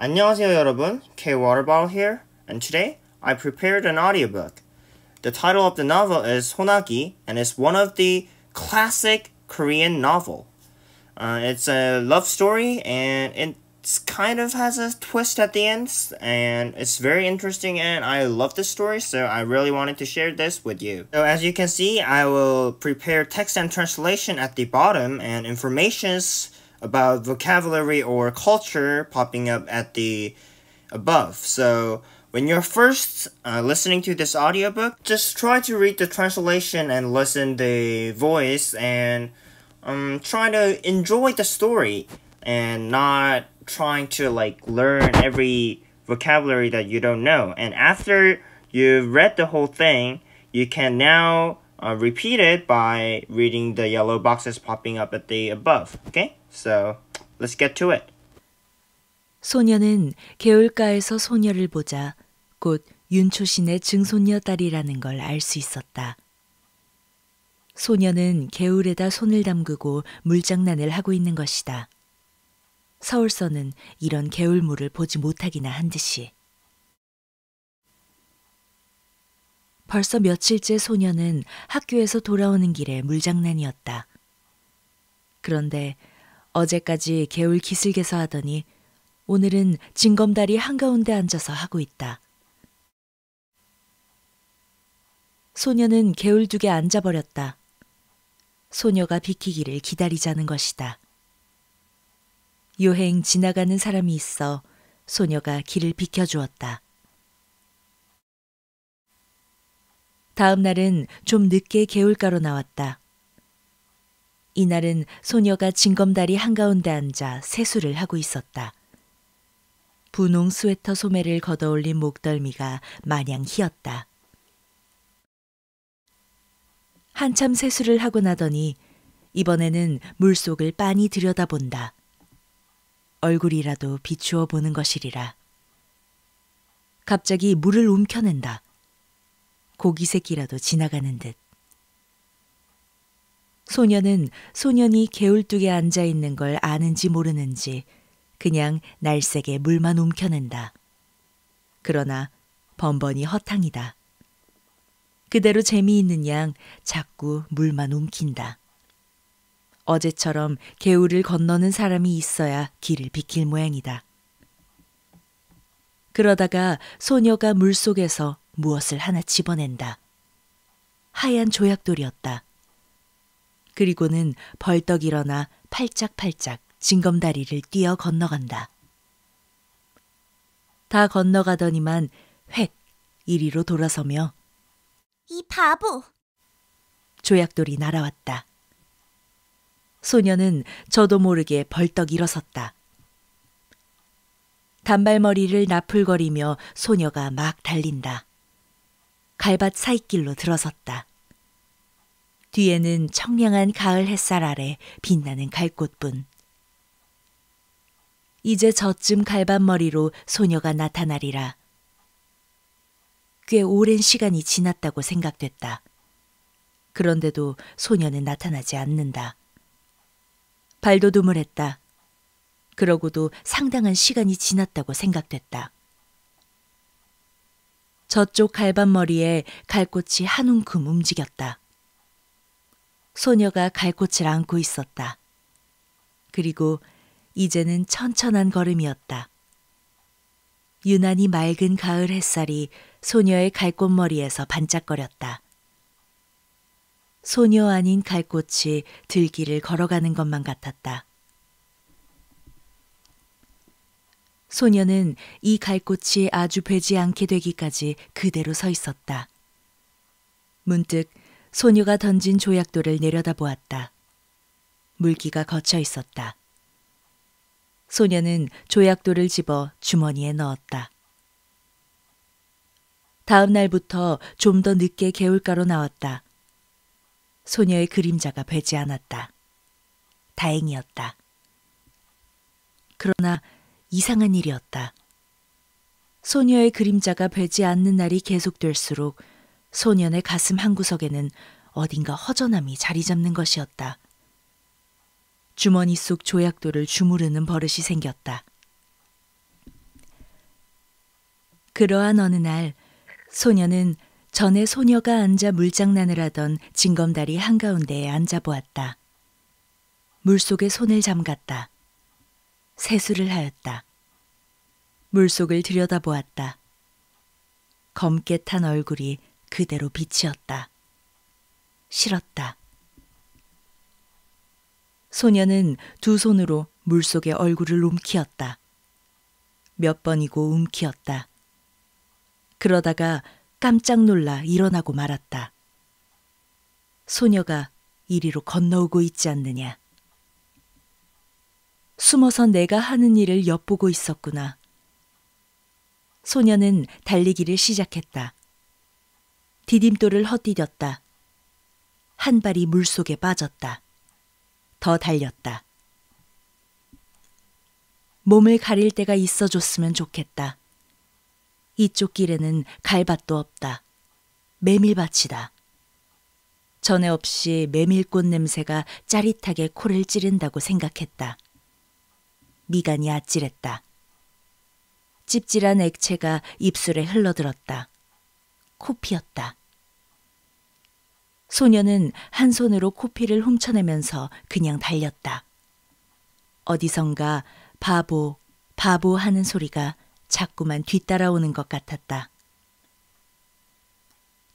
안녕하세요 여러분, K Bottle here, and today I prepared an audiobook. The title of the novel is Honagi, and it's one of the classic Korean novel. Uh, it's a love story, and it kind of has a twist at the end, and it's very interesting, and I love this story, so I really wanted to share this with you. So as you can see, I will prepare text and translation at the bottom, and informations about vocabulary or culture popping up at the above. So when you're first uh, listening to this audiobook, just try to read the translation and listen the voice and um, try to enjoy the story and not trying to like learn every vocabulary that you don't know. And after you've read the whole thing, you can now uh, repeat it by reading the yellow boxes popping up at the above, okay? So, let's get to it. 소녀는 개울가에서 소녀를 보자 곧 윤초신의 증손녀 딸이라는 걸 알 수 있었다. 소녀는 개울에다 손을 담그고 물장난을 하고 있는 것이다. 서울서는 이런 개울물을 보지 못하기나 한 듯이. 벌써 며칠째 소녀는 학교에서 돌아오는 길에 물장난이었다. 그런데 어제까지 개울 기슭에서 하더니 오늘은 징검다리 한가운데 앉아서 하고 있다. 소녀는 개울둑에 앉아버렸다. 소녀가 비키기를 기다리자는 것이다. 요행 지나가는 사람이 있어 소녀가 길을 비켜주었다. 다음 날은 좀 늦게 개울가로 나왔다. 이날은 소녀가 징검다리 한가운데 앉아 세수를 하고 있었다. 분홍 스웨터 소매를 걷어올린 목덜미가 마냥 희었다. 한참 세수를 하고 나더니 이번에는 물속을 빤히 들여다본다. 얼굴이라도 비추어 보는 것이리라. 갑자기 물을 움켜낸다. 고기 새끼라도 지나가는 듯. 소녀는 소년이 개울뚝에 앉아 있는 걸 아는지 모르는지 그냥 날색에 물만 움켜낸다. 그러나 번번이 허탕이다. 그대로 재미있는 양 자꾸 물만 움킨다. 어제처럼 개울을 건너는 사람이 있어야 길을 비킬 모양이다. 그러다가 소녀가 물속에서 무엇을 하나 집어낸다. 하얀 조약돌이었다. 그리고는 벌떡 일어나 팔짝팔짝 징검다리를 뛰어 건너간다. 다 건너가더니만 획 이리로 돌아서며 이 바보! 조약돌이 날아왔다. 소녀는 저도 모르게 벌떡 일어섰다. 단발머리를 나풀거리며 소녀가 막 달린다. 갈밭 사이길로 들어섰다. 뒤에는 청량한 가을 햇살 아래 빛나는 갈꽃뿐. 이제 저쯤 갈밭머리로 소녀가 나타나리라. 꽤 오랜 시간이 지났다고 생각됐다. 그런데도 소녀는 나타나지 않는다. 발도둠을 했다. 그러고도 상당한 시간이 지났다고 생각됐다. 저쪽 갈밭머리에 갈꽃이 한 움큼 움직였다. 소녀가 갈꽃을 안고 있었다. 그리고 이제는 천천한 걸음이었다. 유난히 맑은 가을 햇살이 소녀의 갈꽃머리에서 반짝거렸다. 소녀 아닌 갈꽃이 들길을 걸어가는 것만 같았다. 소녀는 이 갈꽃이 아주 베지 않게 되기까지 그대로 서 있었다. 문득 소녀가 던진 조약돌을 내려다보았다. 물기가 거쳐 있었다. 소녀는 조약돌을 집어 주머니에 넣었다. 다음 날부터 좀 더 늦게 개울가로 나왔다. 소녀의 그림자가 되지 않았다. 다행이었다. 그러나 이상한 일이었다. 소녀의 그림자가 되지 않는 날이 계속될수록 소년의 가슴 한구석에는 어딘가 허전함이 자리 잡는 것이었다. 주머니 속 조약돌을 주무르는 버릇이 생겼다. 그러한 어느 날소년은 전에 소녀가 앉아 물장난을 하던 징검다리 한가운데에 앉아 보았다. 물속에 손을 잠갔다. 세수를 하였다. 물속을 들여다보았다. 검게 탄 얼굴이 그대로 비치었다 싫었다. 소녀는 두 손으로 물속에 얼굴을 움키었다. 몇 번이고 움키었다. 그러다가 깜짝 놀라 일어나고 말았다. 소녀가 이리로 건너오고 있지 않느냐. 숨어서 내가 하는 일을 엿보고 있었구나. 소녀는 달리기를 시작했다. 디딤돌을 헛디뎠다. 한 발이 물속에 빠졌다. 더 달렸다. 몸을 가릴 때가 있어줬으면 좋겠다. 이쪽 길에는 갈밭도 없다. 메밀밭이다. 전에 없이 메밀꽃 냄새가 짜릿하게 코를 찌른다고 생각했다. 미간이 아찔했다. 찝찝한 액체가 입술에 흘러들었다. 코피였다. 소녀는 한 손으로 코피를 훔쳐내면서 그냥 달렸다. 어디선가 바보, 바보 하는 소리가 자꾸만 뒤따라오는 것 같았다.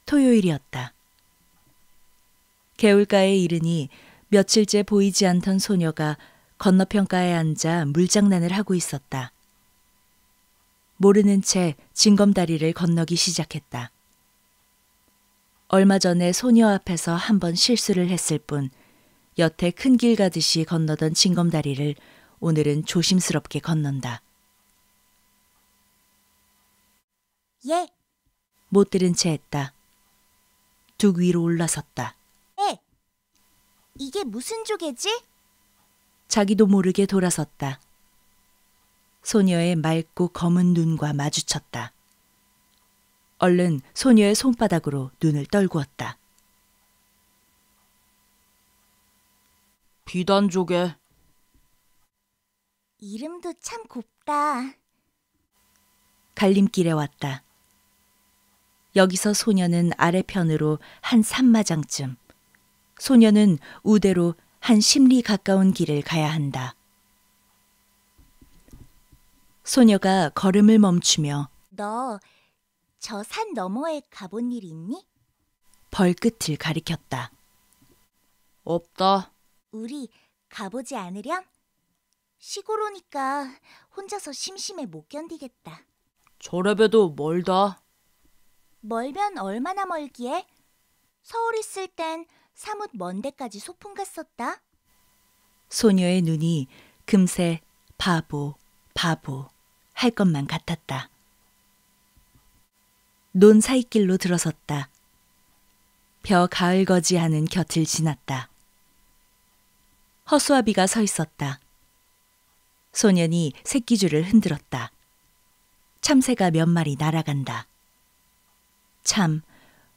토요일이었다. 개울가에 이르니 며칠째 보이지 않던 소녀가 건너편가에 앉아 물장난을 하고 있었다. 모르는 채 징검다리를 건너기 시작했다. 얼마 전에 소녀 앞에서 한 번 실수를 했을 뿐 여태 큰 길 가듯이 건너던 징검다리를 오늘은 조심스럽게 건넌다. 예. 못 들은 채 했다. 둑 위로 올라섰다. 예. 이게 무슨 조개지? 자기도 모르게 돌아섰다. 소녀의 맑고 검은 눈과 마주쳤다. 얼른 소녀의 손바닥으로 눈을 떨구었다. 비단조개. 이름도 참 곱다. 갈림길에 왔다. 여기서 소녀는 아래편으로 한 산마장쯤, 소녀는 우대로 한 십리 가까운 길을 가야 한다. 소녀가 걸음을 멈추며 너 저산 너머에 가본 일 있니? 벌끝을 가리켰다. 없다. 우리 가보지 않으렴? 시골 오니까 혼자서 심심해 못 견디겠다. 저래봬도 멀다. 멀면 얼마나 멀기에? 서울 있을 땐 사뭇 먼 데까지 소풍 갔었다. 소녀의 눈이 금세 바보, 바보 할 것만 같았다. 논 사이길로 들어섰다. 벼 가을 거지하는 곁을 지났다. 허수아비가 서 있었다. 소년이 새끼줄을 흔들었다. 참새가 몇 마리 날아간다. 참,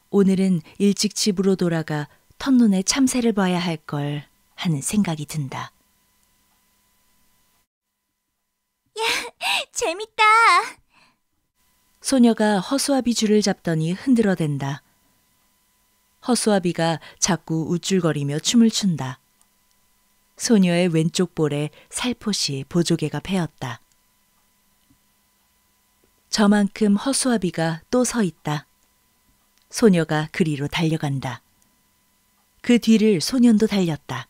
오늘은 일찍 집으로 돌아가 턴눈에 참새를 봐야 할 걸 하는 생각이 든다. 야, 재밌다. 소녀가 허수아비 줄을 잡더니 흔들어댄다. 허수아비가 자꾸 우쭐거리며 춤을 춘다. 소녀의 왼쪽 볼에 살포시 보조개가 패였다. 저만큼 허수아비가 또 서 있다. 소녀가 그리로 달려간다. 그 뒤를 소년도 달렸다.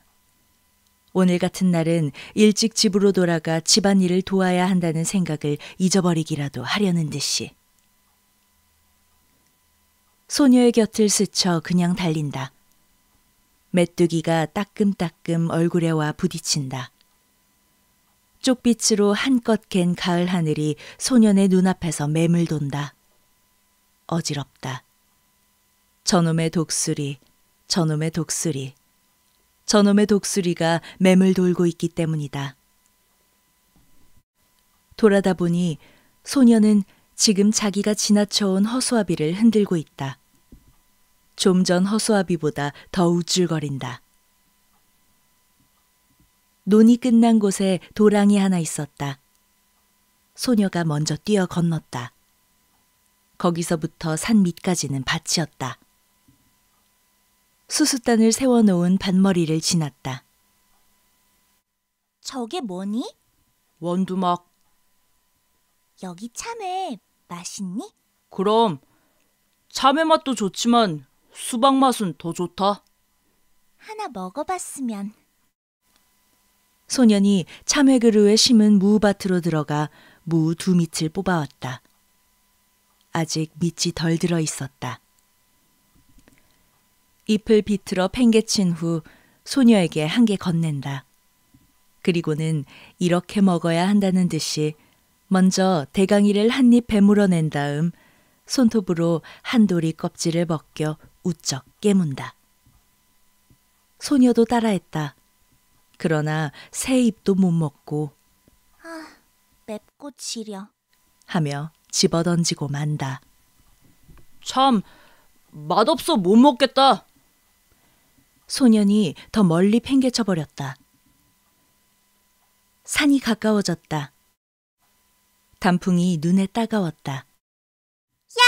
오늘 같은 날은 일찍 집으로 돌아가 집안일을 도와야 한다는 생각을 잊어버리기라도 하려는 듯이. 소녀의 곁을 스쳐 그냥 달린다. 메뚜기가 따끔따끔 얼굴에 와 부딪힌다. 쪽빛으로 한껏 갠 가을 하늘이 소년의 눈앞에서 매물돈다. 어지럽다. 저놈의 독수리, 저놈의 독수리, 저놈의 독수리가 맴을 돌고 있기 때문이다. 돌아다 보니 소녀는 지금 자기가 지나쳐온 허수아비를 흔들고 있다. 좀 전 허수아비보다 더 우쭐거린다. 논이 끝난 곳에 도랑이 하나 있었다. 소녀가 먼저 뛰어 건넜다. 거기서부터 산 밑까지는 밭이었다. 수수단을 세워놓은 밭머리를 지났다. 저게 뭐니? 원두막. 여기 참외 맛있니? 그럼 참외 맛도 좋지만 수박 맛은 더 좋다. 하나 먹어봤으면. 소년이 참외 그루에 심은 무밭으로 들어가 무 두 밑을 뽑아왔다. 아직 밑이 덜 들어 있었다. 잎을 비틀어 팽개친 후 소녀에게 한 개 건넨다. 그리고는 이렇게 먹어야 한다는 듯이 먼저 대강이를 한입 베물어낸 다음 손톱으로 한 돌이 껍질을 벗겨 우쩍 깨문다. 소녀도 따라했다. 그러나 새 입도 못 먹고 아, 맵고 지려 하며 집어던지고 만다. 참, 맛없어 못 먹겠다. 소년이 더 멀리 팽개쳐 버렸다. 산이 가까워졌다. 단풍이 눈에 따가웠다. 야!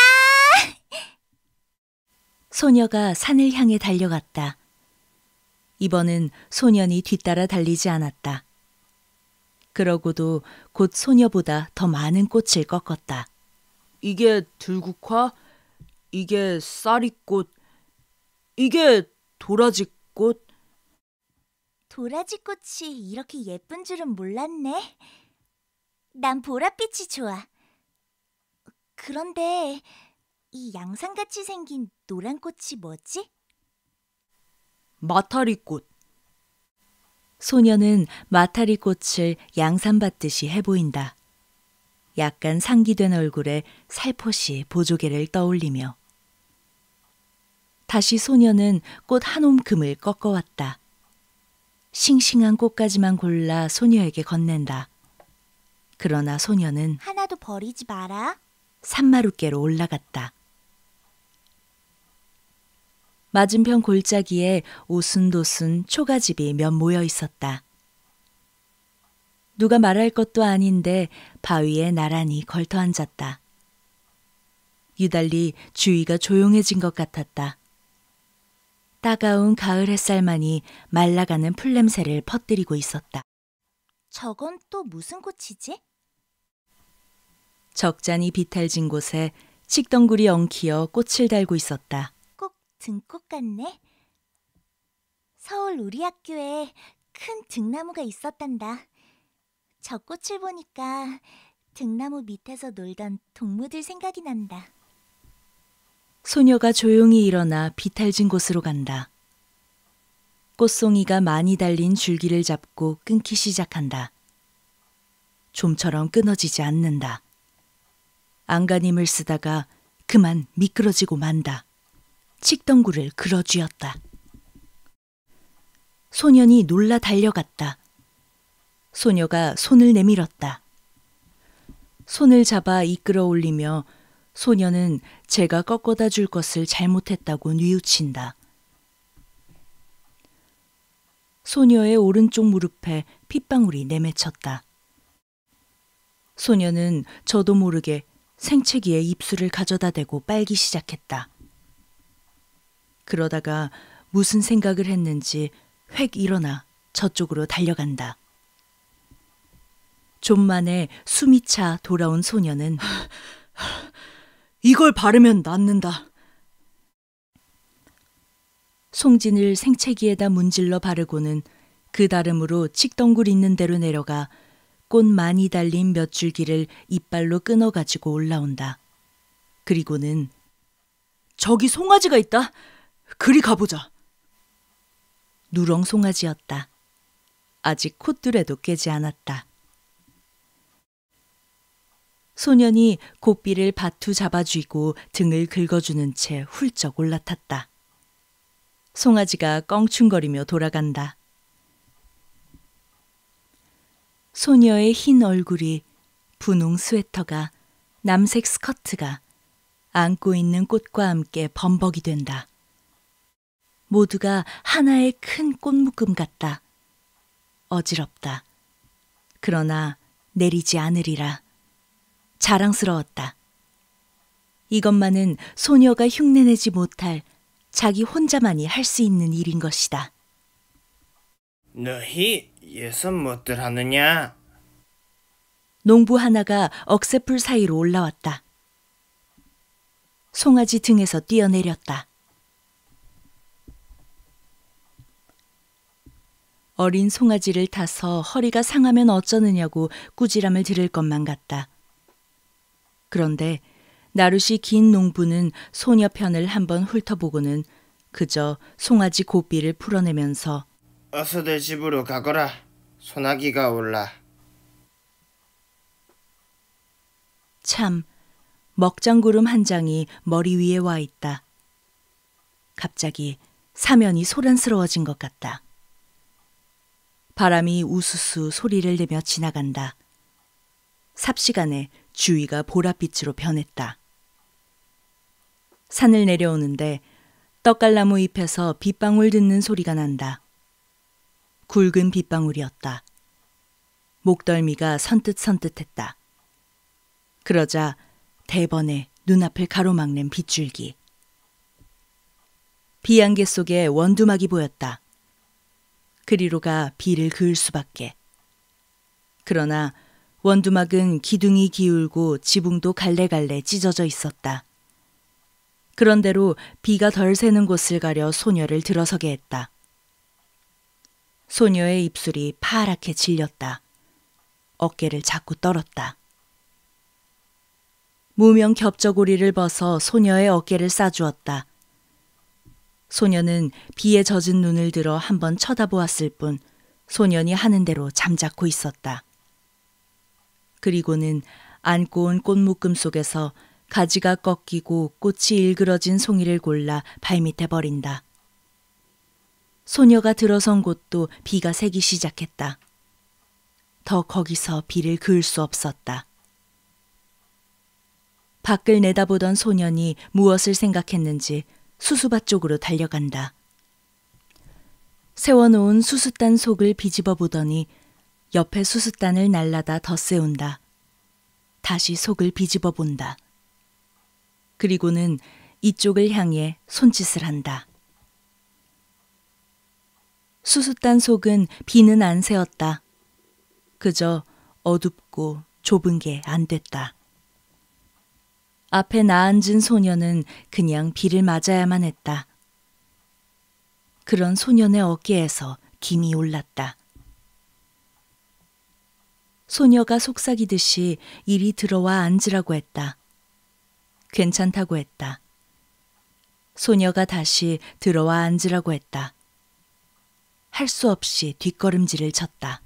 소녀가 산을 향해 달려갔다. 이번엔 소년이 뒤따라 달리지 않았다. 그러고도 곧 소녀보다 더 많은 꽃을 꺾었다. 이게 들국화, 이게 쌀이꽃, 이게 도라지꽃. 도라지꽃이 이렇게 예쁜 줄은 몰랐네. 난 보랏빛이 좋아. 그런데 이 양상같이 생긴 노란 꽃이 뭐지? 마타리꽃. 소녀는 마타리꽃을 양산받듯이 해보인다. 약간 상기된 얼굴에 살포시 보조개를 떠올리며 다시 소녀는 꽃한 옴큼을 꺾어왔다. 싱싱한 꽃까지만 골라 소녀에게 건넨다. 그러나 소녀는 하나도 버리지 마라. 산마루께로 올라갔다. 맞은편 골짜기에 오순도순 초가집이 몇 모여 있었다. 누가 말할 것도 아닌데 바위에 나란히 걸터 앉았다. 유달리 주위가 조용해진 것 같았다. 따가운 가을 햇살만이 말라가는 풀냄새를 퍼뜨리고 있었다. 저건 또 무슨 꽃이지? 적잖이 비탈진 곳에 칡덩굴이 엉키어 꽃을 달고 있었다. 꼭 등꽃 같네. 서울 우리 학교에 큰 등나무가 있었단다. 저 꽃을 보니까 등나무 밑에서 놀던 동무들 생각이 난다. 소녀가 조용히 일어나 비탈진 곳으로 간다. 꽃송이가 많이 달린 줄기를 잡고 끊기 시작한다. 좀처럼 끊어지지 않는다. 안간힘을 쓰다가 그만 미끄러지고 만다. 칡덩구를 그러쥐었다. 소년이 놀라 달려갔다. 소녀가 손을 내밀었다. 손을 잡아 이끌어 올리며 소녀는 제가 꺾어다 줄 것을 잘못했다고 뉘우친다. 소녀의 오른쪽 무릎에 핏방울이 내맺혔다. 소녀는 저도 모르게 생채기에 입술을 가져다 대고 빨기 시작했다. 그러다가 무슨 생각을 했는지 획 일어나 저쪽으로 달려간다. 좀 만에 숨이 차 돌아온 소녀는 이걸 바르면 낫는다. 송진을 생채기에다 문질러 바르고는 그 다름으로 칡덩굴 있는 대로 내려가 꽃많이 달린 몇 줄기를 이빨로 끊어 가지고 올라온다. 그리고는 저기 송아지가 있다. 그리 가보자. 누렁 송아지였다. 아직 콧줄에도 깨지 않았다. 소년이 고삐를 바투 잡아쥐고 등을 긁어주는 채 훌쩍 올라탔다. 송아지가 껑충거리며 돌아간다. 소녀의 흰 얼굴이 분홍 스웨터가 남색 스커트가 안고 있는 꽃과 함께 범벅이 된다. 모두가 하나의 큰 꽃묶음 같다. 어지럽다. 그러나 내리지 않으리라. 자랑스러웠다. 이것만은 소녀가 흉내내지 못할 자기 혼자만이 할 수 있는 일인 것이다. 너희 예선 무들 하느냐? 농부 하나가 억새풀 사이로 올라왔다. 송아지 등에서 뛰어내렸다. 어린 송아지를 타서 허리가 상하면 어쩌느냐고 꾸지람을 들을 것만 같다. 그런데 나룻이 긴 농부는 소녀 편을 한번 훑어보고는 그저 송아지 고삐를 풀어내면서 어서 내 집으로 가거라. 소나기가 올라. 참, 먹장구름 한 장이 머리 위에 와 있다. 갑자기 사면이 소란스러워진 것 같다. 바람이 우수수 소리를 내며 지나간다. 삽시간에 주위가 보랏빛으로 변했다. 산을 내려오는데 떡갈나무 잎에서 빗방울 듣는 소리가 난다. 굵은 빗방울이었다. 목덜미가 선뜻선뜻했다. 그러자 대번에 눈앞을 가로막는 빗줄기. 비안개 속에 원두막이 보였다. 그리로가 비를 그을 수밖에. 그러나 원두막은 기둥이 기울고 지붕도 갈래갈래 찢어져 있었다. 그런대로 비가 덜 새는 곳을 가려 소녀를 들어서게 했다. 소녀의 입술이 파랗게 질렸다. 어깨를 자꾸 떨었다. 무명 겹저고리를 벗어 소녀의 어깨를 싸주었다. 소녀는 비에 젖은 눈을 들어 한 번 쳐다보았을 뿐 소년이 하는 대로 잠자코 있었다. 그리고는 안고 온 꽃묶음 속에서 가지가 꺾이고 꽃이 일그러진 송이를 골라 발밑에 버린다. 소녀가 들어선 곳도 비가 새기 시작했다. 더 거기서 비를 그을 수 없었다. 밖을 내다보던 소년이 무엇을 생각했는지 수수밭 쪽으로 달려간다. 세워놓은 수수단 속을 비집어 보더니 옆에 수수단을 날라다 덧세운다. 다시 속을 비집어 본다. 그리고는 이쪽을 향해 손짓을 한다. 수수단 속은 비는 안 새었다. 그저 어둡고 좁은 게 안 됐다. 앞에 나앉은 소년은 그냥 비를 맞아야만 했다. 그런 소년의 어깨에서 김이 올랐다. 소녀가 속삭이듯이 이리 들어와 앉으라고 했다. 괜찮다고 했다. 소녀가 다시 들어와 앉으라고 했다. 할수 없이 뒷걸음질을 쳤다.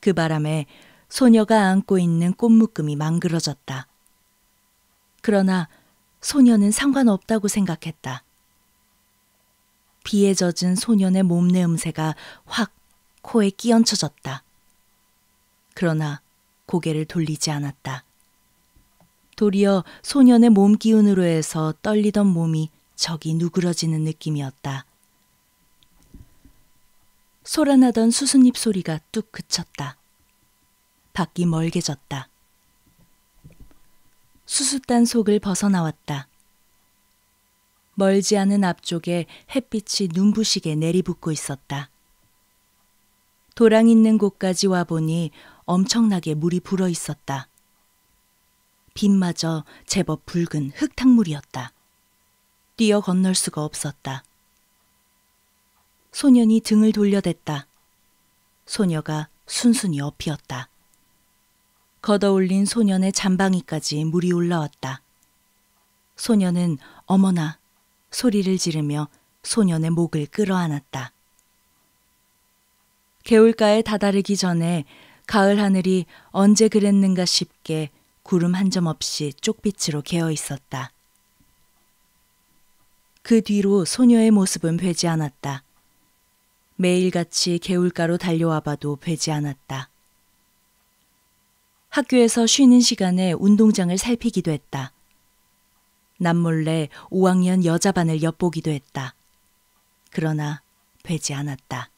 그 바람에 소녀가 안고 있는 꽃묶음이 망그러졌다. 그러나 소녀는 상관없다고 생각했다. 비에 젖은 소년의 몸내음새가 확 코에 끼얹혀졌다. 그러나 고개를 돌리지 않았다. 도리어 소년의 몸 기운으로 해서 떨리던 몸이 적이 누그러지는 느낌이었다. 소란하던 수순잎 소리가 뚝 그쳤다. 밖이 멀게졌다. 수수단 속을 벗어나왔다. 멀지 않은 앞쪽에 햇빛이 눈부시게 내리붓고 있었다. 도랑 있는 곳까지 와보니 엄청나게 물이 불어 있었다. 빛마저 제법 붉은 흙탕물이었다. 뛰어 건널 수가 없었다. 소년이 등을 돌려댔다. 소녀가 순순히 엎이었다. 걷어올린 소년의 잠방이까지 물이 올라왔다. 소년은 어머나 소리를 지르며 소년의 목을 끌어안았다. 개울가에 다다르기 전에 가을 하늘이 언제 그랬는가 싶게 구름 한 점 없이 쪽빛으로 개어 있었다. 그 뒤로 소녀의 모습은 되지 않았다. 매일같이 개울가로 달려와 봐도 되지 않았다. 학교에서 쉬는 시간에 운동장을 살피기도 했다. 남몰래 5학년 여자반을 엿보기도 했다. 그러나 되지 않았다.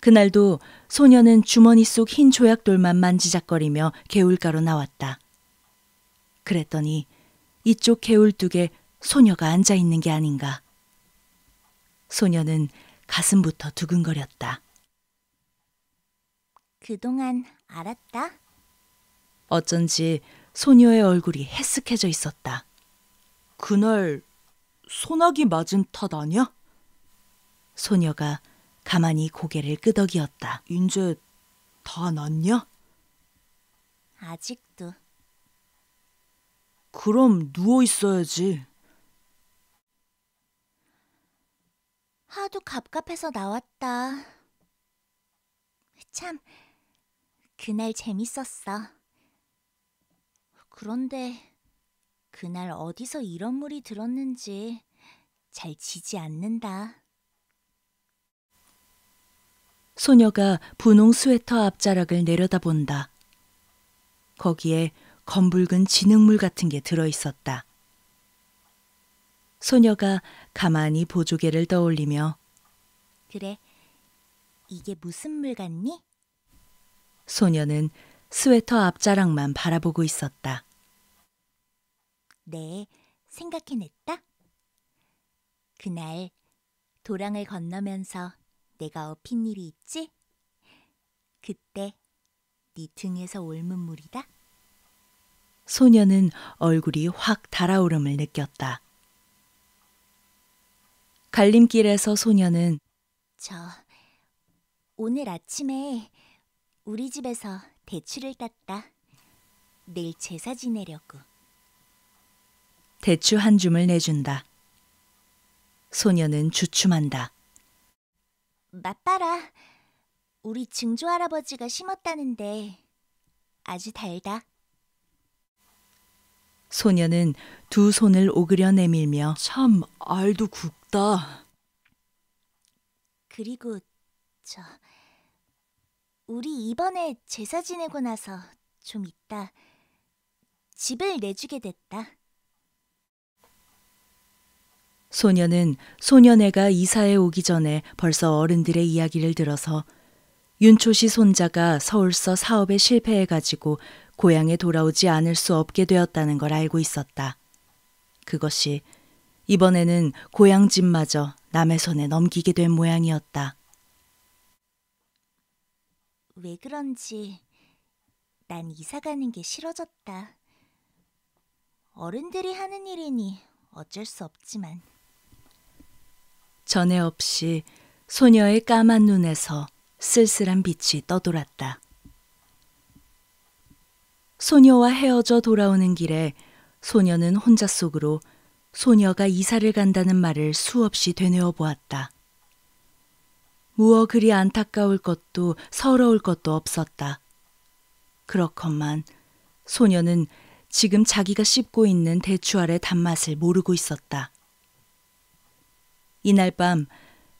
그날도 소녀는 주머니 속 흰 조약돌만 만지작거리며 개울가로 나왔다. 그랬더니 이쪽 개울뚝에 소녀가 앉아 있는 게 아닌가. 소녀는 가슴부터 두근거렸다. 그동안 알았다. 어쩐지 소녀의 얼굴이 해쓱해져 있었다. 그날 소나기 맞은 탓 아니야? 소녀가 가만히 고개를 끄덕이었다. 이제 다 났냐? 아직도. 그럼 누워 있어야지. 하도 갑갑해서 나왔다. 참, 그날 재밌었어. 그런데 그날 어디서 이런 물이 들었는지 잘 지지 않는다. 소녀가 분홍 스웨터 앞자락을 내려다본다. 거기에 검붉은 진흙물 같은 게 들어 있었다. 소녀가 가만히 보조개를 떠올리며 그래, 이게 무슨 물 같니? 소녀는 스웨터 앞자락만 바라보고 있었다. 네, 생각해냈다. 그날 도랑을 건너면서 내가 업힌 일이 있지? 그때 네 등에서 옮은 물이다. 소녀는 얼굴이 확 달아오름을 느꼈다. 갈림길에서 소녀는 저 오늘 아침에 우리 집에서 대추를 땄다. 내일 제사 지내려고. 대추 한 줌을 내준다. 소녀는 주춤한다. 맛봐라. 우리 증조 할아버지가 심었다는데 아주 달다. 소녀는 두 손을 오그려 내밀며 참 알도 굵다. 그리고 저 우리 이번에 제사 지내고 나서 좀 있다 집을 내주게 됐다. 소녀는 소년애가 이사해 오기 전에 벌써 어른들의 이야기를 들어서 윤초씨 손자가 서울서 사업에 실패해가지고 고향에 돌아오지 않을 수 없게 되었다는 걸 알고 있었다. 그것이 이번에는 고향 집마저 남의 손에 넘기게 된 모양이었다. 왜 그런지 난 이사 가는 게 싫어졌다. 어른들이 하는 일이니 어쩔 수 없지만. 전에 없이 소녀의 까만 눈에서 쓸쓸한 빛이 떠돌았다. 소녀와 헤어져 돌아오는 길에 소녀는 혼자 속으로 소녀가 이사를 간다는 말을 수없이 되뇌어 보았다. 무어 그리 안타까울 것도 서러울 것도 없었다. 그렇건만 소녀는 지금 자기가 씹고 있는 대추알의 단맛을 모르고 있었다. 이날 밤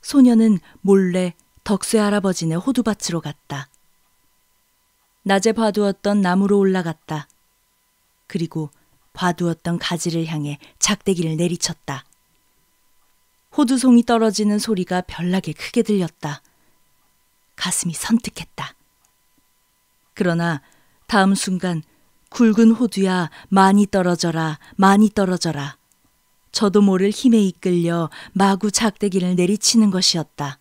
소녀는 몰래 덕쇠 할아버지네 호두밭으로 갔다. 낮에 봐두었던 나무로 올라갔다. 그리고 봐두었던 가지를 향해 작대기를 내리쳤다. 호두송이 떨어지는 소리가 별나게 크게 들렸다. 가슴이 선뜩했다. 그러나 다음 순간 굵은 호두야 많이 떨어져라 많이 떨어져라 저도 모를 힘에 이끌려 마구 작대기를 내리치는 것이었다.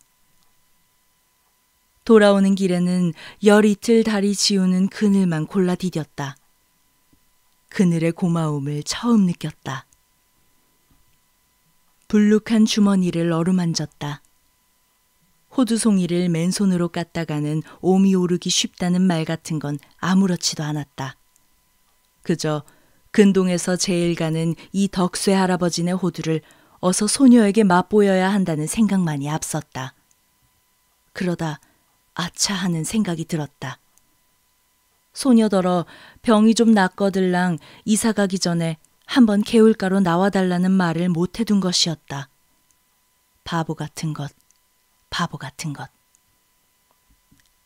돌아오는 길에는 열 이틀 다리 지우는 그늘만 골라 디뎠다. 그늘의 고마움을 처음 느꼈다. 불룩한 주머니를 어루만졌다. 호두송이를 맨손으로 깠다가는 옴이 오르기 쉽다는 말 같은 건 아무렇지도 않았다. 그저 근동에서 제일 가는 이 덕쇠 할아버지네 호두를 어서 소녀에게 맛보여야 한다는 생각만이 앞섰다. 그러다 아차 하는 생각이 들었다. 소녀더러 병이 좀 낫거들랑 이사 가기 전에 한번 개울가로 나와달라는 말을 못해둔 것이었다. 바보 같은 것, 바보 같은 것.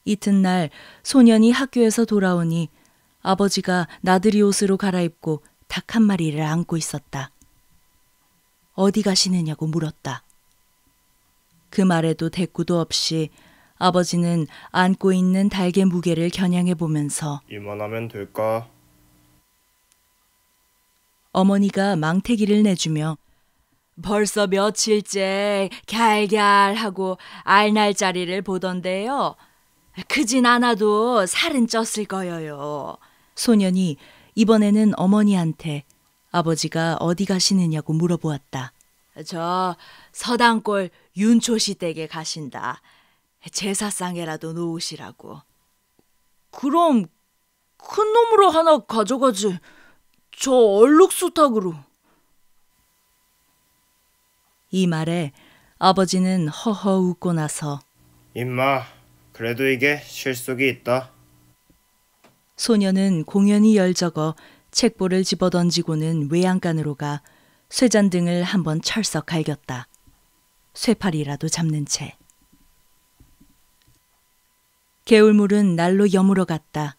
이튿날 소년이 학교에서 돌아오니 아버지가 나들이 옷으로 갈아입고 닭 한 마리를 안고 있었다. 어디 가시느냐고 물었다. 그 말에도 대꾸도 없이 아버지는 안고 있는 달의 무게를 겨냥해 보면서 이만하면 될까? 어머니가 망태기를 내주며 벌써 며칠째 갸알하고 알날 짜리를 보던데요. 크진 않아도 살은 쪘을 거예요. 소년이 이번에는 어머니한테 아버지가 어디 가시느냐고 물어보았다. 저 서당골 윤초시 댁에 가신다. 제사상에라도 놓으시라고. 그럼 큰 놈으로 하나 가져가지. 저 얼룩수탉으로. 이 말에 아버지는 허허 웃고 나서 임마 그래도 이게 실속이 있다. 소녀는 공연히 열적어 책보를 집어던지고는 외양간으로 가 쇠잔등을 한번 철썩 갈겼다. 쇠파리라도 잡는 채. 개울물은 날로 여물어 갔다.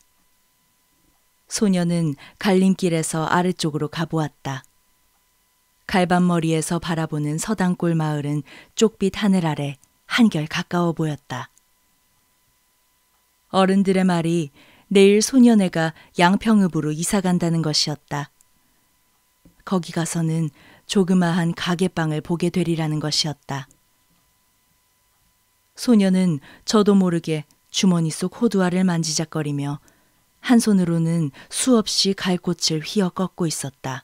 소녀는 갈림길에서 아래쪽으로 가보았다. 갈밤머리에서 바라보는 서당골 마을은 쪽빛 하늘 아래 한결 가까워 보였다. 어른들의 말이 내일 소년애가 양평읍으로 이사 간다는 것이었다. 거기 가서는 조그마한 가게방을 보게 되리라는 것이었다. 소년은 저도 모르게 주머니 속 호두알을 만지작거리며 한 손으로는 수없이 갈꽃을 휘어 꺾고 있었다.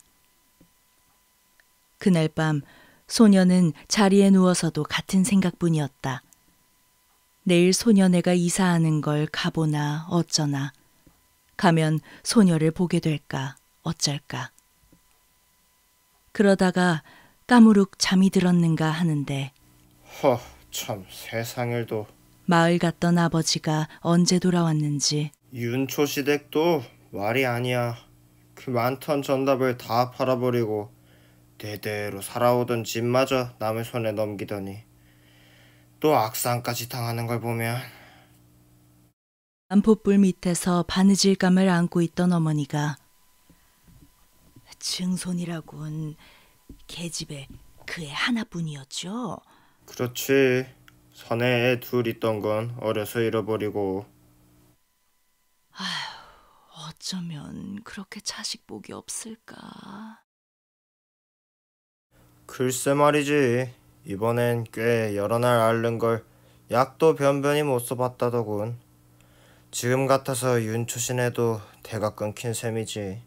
그날 밤 소녀는 자리에 누워서도 같은 생각뿐이었다. 내일 소녀네가 이사하는 걸 가보나 어쩌나. 가면 소녀를 보게 될까 어쩔까. 그러다가 까무룩 잠이 들었는가 하는데 허, 참 세상을도 마을 갔던 아버지가 언제 돌아왔는지 윤초 시댁도 말이 아니야. 그 많던 전답을 다 팔아버리고 대대로 살아오던 집마저 남의 손에 넘기더니 또 악상까지 당하는 걸 보면 안포불 밑에서 바느질감을 안고 있던 어머니가 증손이라곤 계집애 그애 하나뿐이었죠. 그렇지. 선에 둘 있던 건 어려서 잃어버리고 아휴 어쩌면 그렇게 자식 복이 없을까 글쎄 말이지 이번엔 꽤 여러 날 앓는 걸 약도 변변히 못 써봤다더군 지금 같아서 윤초신에도 대가 끊긴 셈이지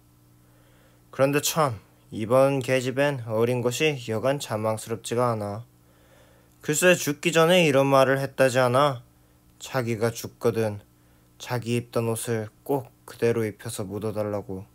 그런데 참 이번 계집엔 어린 것이 여간 자망스럽지가 않아 글쎄 죽기 전에 이런 말을 했다지않아 자기가 죽거든 자기 입던 옷을 꼭 그대로 입혀서 묻어달라고.